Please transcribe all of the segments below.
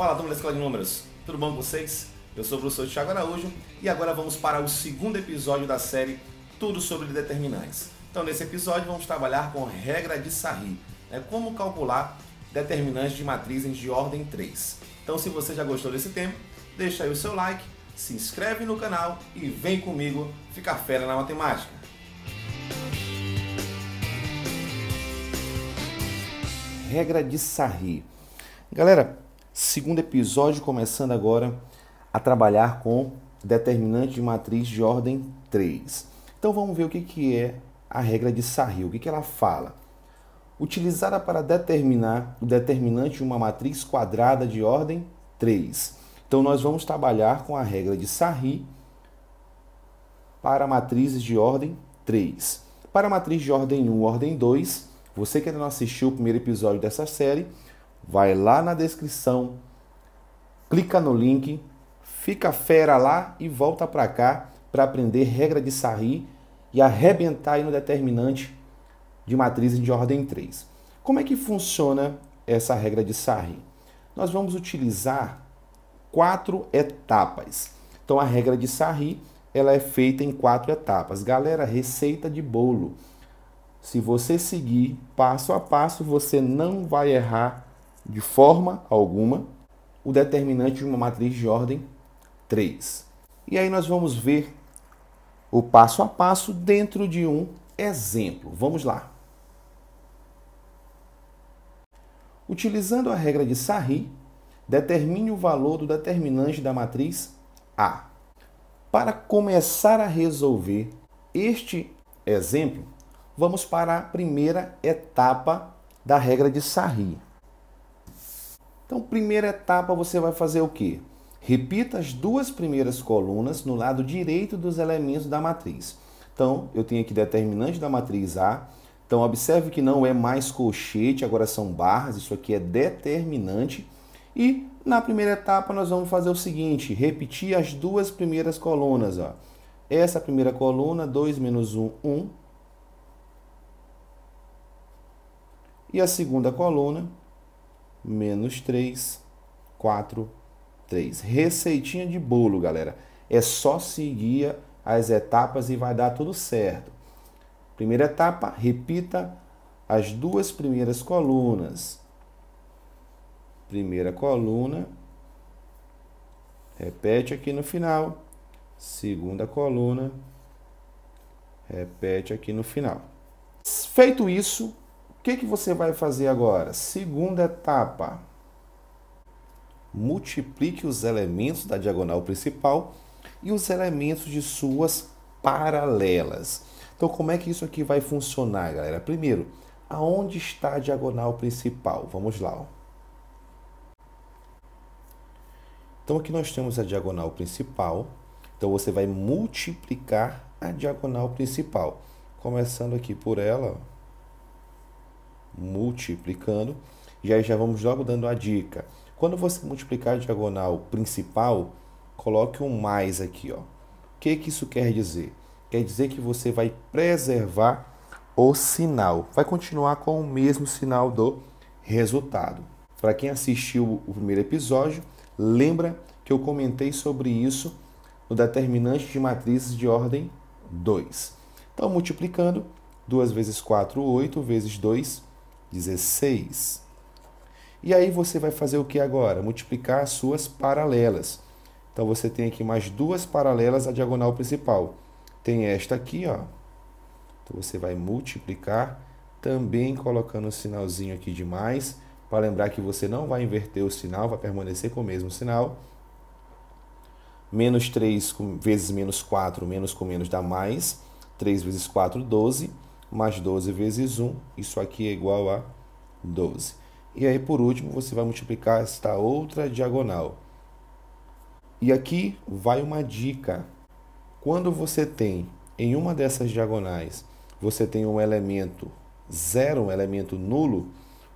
Fala, turma da Escola de Números. Tudo bom com vocês? Eu sou o professor Tiago Araújo e agora vamos para o segundo episódio da série Tudo sobre Determinantes. Então, nesse episódio, vamos trabalhar com regra de Sarri, né? como calcular determinantes de matrizes de ordem 3. Então, se você já gostou desse tema, deixa aí o seu like, se inscreve no canal e vem comigo ficar fera na matemática. Regra de Sarri. Galera, segundo episódio, começando agora a trabalhar com determinante de matriz de ordem 3. Então vamos ver o que, que é a regra de Sarrio, o que, que ela fala. Utilizada para determinar o determinante de uma matriz quadrada de ordem 3. Então nós vamos trabalhar com a regra de Sarri para matrizes de ordem 3. Para matriz de ordem 1, ordem 2, você que ainda não assistiu o primeiro episódio dessa série, Vai lá na descrição, clica no link, fica fera lá e volta para cá para aprender regra de Sarri e arrebentar aí no determinante de matrizes de ordem 3. Como é que funciona essa regra de Sarri? Nós vamos utilizar quatro etapas. Então a regra de Sarri, ela é feita em quatro etapas. Galera, receita de bolo. Se você seguir passo a passo, você não vai errar de forma alguma, o determinante de uma matriz de ordem 3. E aí nós vamos ver o passo a passo dentro de um exemplo. Vamos lá. Utilizando a regra de Sarri, determine o valor do determinante da matriz A. Para começar a resolver este exemplo, vamos para a primeira etapa da regra de Sarri. Então, primeira etapa você vai fazer o quê? Repita as duas primeiras colunas no lado direito dos elementos da matriz. Então, eu tenho aqui determinante da matriz A. Então, observe que não é mais colchete, agora são barras, isso aqui é determinante. E na primeira etapa nós vamos fazer o seguinte, repetir as duas primeiras colunas. Ó. Essa primeira coluna, 2 menos 1, 1. E a segunda coluna, menos 3, 4, 3. Receitinha de bolo, galera. É só seguir as etapas e vai dar tudo certo. Primeira etapa, repita as duas primeiras colunas. Primeira coluna, repete aqui no final. Segunda coluna, repete aqui no final. Feito isso, o que, que você vai fazer agora? Segunda etapa. Multiplique os elementos da diagonal principal e os elementos de suas paralelas. Então, como é que isso aqui vai funcionar, galera? Primeiro, aonde está a diagonal principal? Vamos lá. Ó. Então, aqui nós temos a diagonal principal. Então, você vai multiplicar a diagonal principal. Começando aqui por ela, ó multiplicando. E aí já vamos logo dando a dica. Quando você multiplicar a diagonal principal, coloque um mais aqui. Ó. O que, que isso quer dizer? Quer dizer que você vai preservar o sinal. Vai continuar com o mesmo sinal do resultado. Para quem assistiu o primeiro episódio, lembra que eu comentei sobre isso no determinante de matrizes de ordem 2. Então, multiplicando, 2 vezes 4, 8, vezes 2, 16. E aí você vai fazer o que agora? Multiplicar as suas paralelas. Então você tem aqui mais duas paralelas à diagonal principal. Tem esta aqui, ó. Então você vai multiplicar também colocando o um sinalzinho aqui de mais para lembrar que você não vai inverter o sinal, vai permanecer com o mesmo sinal. Menos 3 vezes menos 4, menos com menos dá mais. 3 vezes 4, 12 mais 12 vezes 1, isso aqui é igual a 12. E aí, por último, você vai multiplicar esta outra diagonal. E aqui vai uma dica. Quando você tem em uma dessas diagonais, você tem um elemento zero, um elemento nulo,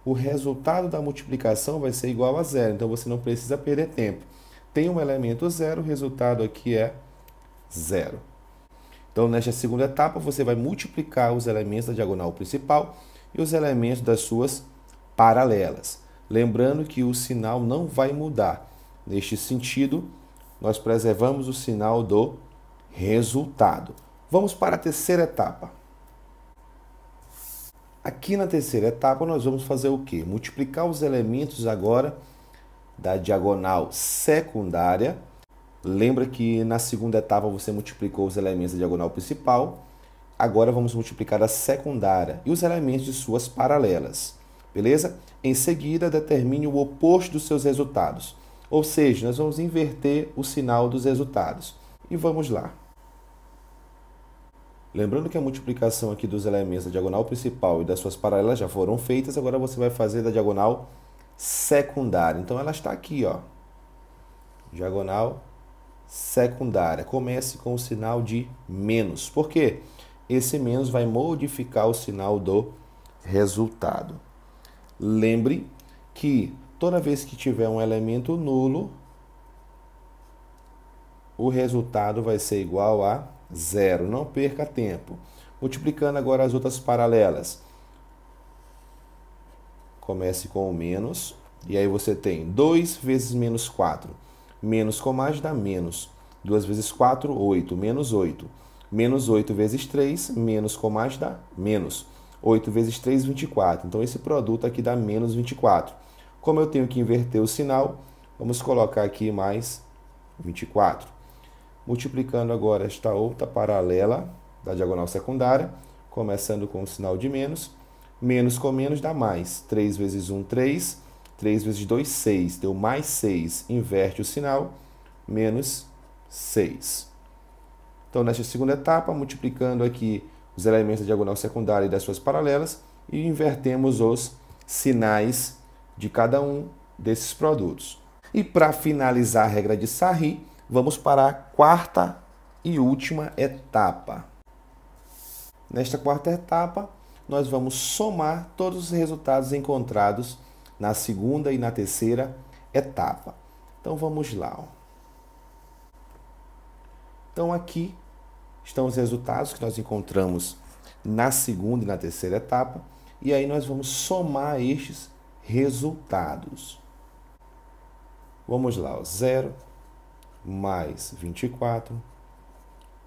o resultado da multiplicação vai ser igual a zero. Então você não precisa perder tempo. Tem um elemento zero, o resultado aqui é zero. Então, nesta segunda etapa, você vai multiplicar os elementos da diagonal principal e os elementos das suas paralelas. Lembrando que o sinal não vai mudar. Neste sentido, nós preservamos o sinal do resultado. Vamos para a terceira etapa. Aqui na terceira etapa, nós vamos fazer o quê? Multiplicar os elementos agora da diagonal secundária Lembra que na segunda etapa você multiplicou os elementos da diagonal principal. Agora vamos multiplicar a secundária e os elementos de suas paralelas. Beleza? Em seguida, determine o oposto dos seus resultados. Ou seja, nós vamos inverter o sinal dos resultados. E vamos lá. Lembrando que a multiplicação aqui dos elementos da diagonal principal e das suas paralelas já foram feitas, agora você vai fazer da diagonal secundária. Então ela está aqui, ó. Diagonal secundária. Comece com o sinal de menos, porque esse menos vai modificar o sinal do resultado. Lembre que toda vez que tiver um elemento nulo, o resultado vai ser igual a zero. Não perca tempo. Multiplicando agora as outras paralelas. Comece com o menos, e aí você tem 2 vezes menos 4 Menos com mais dá menos. 2 vezes 4, 8. Menos 8. Menos 8 vezes 3, menos com mais dá menos. 8 vezes 3, 24. Então, esse produto aqui dá menos 24. Como eu tenho que inverter o sinal, vamos colocar aqui mais 24. Multiplicando agora esta outra paralela da diagonal secundária, começando com o sinal de menos. Menos com menos dá mais. 3 vezes 1, 3. 3 vezes 2, 6. Deu mais 6. Inverte o sinal. Menos 6. Então, nesta segunda etapa, multiplicando aqui os elementos da diagonal secundária e das suas paralelas, e invertemos os sinais de cada um desses produtos. E para finalizar a regra de Sarri, vamos para a quarta e última etapa. Nesta quarta etapa, nós vamos somar todos os resultados encontrados na segunda e na terceira etapa. Então vamos lá. Então aqui estão os resultados que nós encontramos na segunda e na terceira etapa, e aí nós vamos somar estes resultados. Vamos lá, 0 mais 24,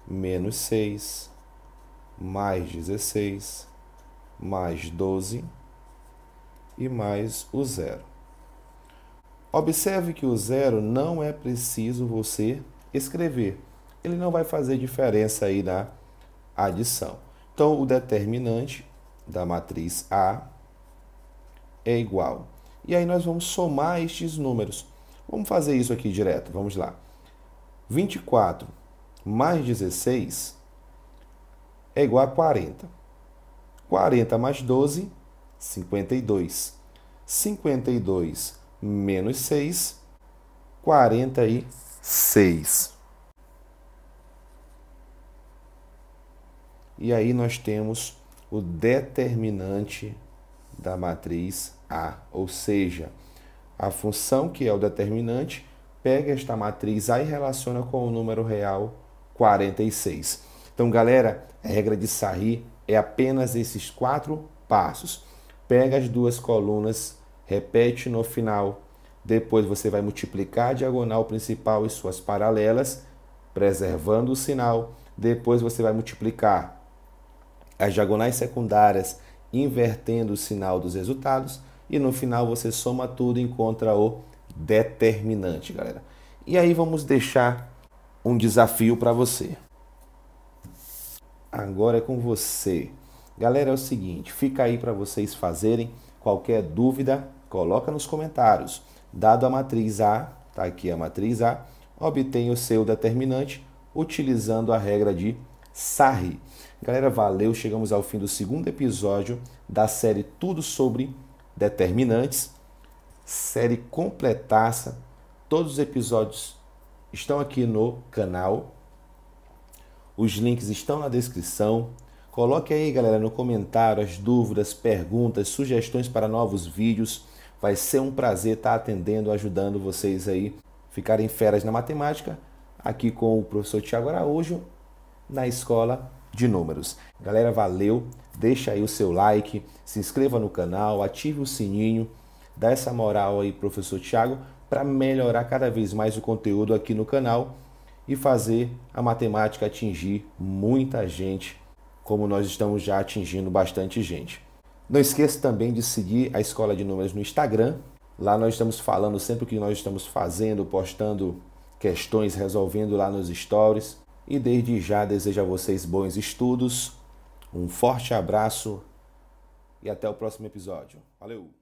menos 6, mais 16, mais 12, e mais o zero. Observe que o zero não é preciso você escrever. Ele não vai fazer diferença aí na adição. Então, o determinante da matriz A é igual. E aí nós vamos somar estes números. Vamos fazer isso aqui direto, vamos lá. 24 mais 16 é igual a 40. 40 mais 12 52. 52 menos 6, 46. E aí nós temos o determinante da matriz A, ou seja, a função que é o determinante pega esta matriz A e relaciona com o número real 46. Então, galera, a regra de Sarri é apenas esses quatro passos pega as duas colunas, repete no final. Depois você vai multiplicar a diagonal principal e suas paralelas, preservando o sinal. Depois você vai multiplicar as diagonais secundárias, invertendo o sinal dos resultados. E no final você soma tudo e encontra o determinante, galera. E aí vamos deixar um desafio para você. Agora é com você. Galera, é o seguinte, fica aí para vocês fazerem. Qualquer dúvida, coloca nos comentários. Dado a matriz A, tá aqui a matriz A, obtenha o seu determinante utilizando a regra de Sarri. Galera, valeu, chegamos ao fim do segundo episódio da série Tudo sobre Determinantes. Série completaça. Todos os episódios estão aqui no canal. Os links estão na descrição. Coloque aí, galera, no comentário as dúvidas, perguntas, sugestões para novos vídeos. Vai ser um prazer estar atendendo, ajudando vocês aí ficarem feras na matemática, aqui com o professor Tiago Araújo, na Escola de Números. Galera, valeu! Deixa aí o seu like, se inscreva no canal, ative o sininho, dá essa moral aí, professor Tiago, para melhorar cada vez mais o conteúdo aqui no canal e fazer a matemática atingir muita gente como nós estamos já atingindo bastante gente. Não esqueça também de seguir a Escola de Números no Instagram. Lá nós estamos falando sempre o que nós estamos fazendo, postando questões, resolvendo lá nos stories. E desde já desejo a vocês bons estudos, um forte abraço e até o próximo episódio. Valeu!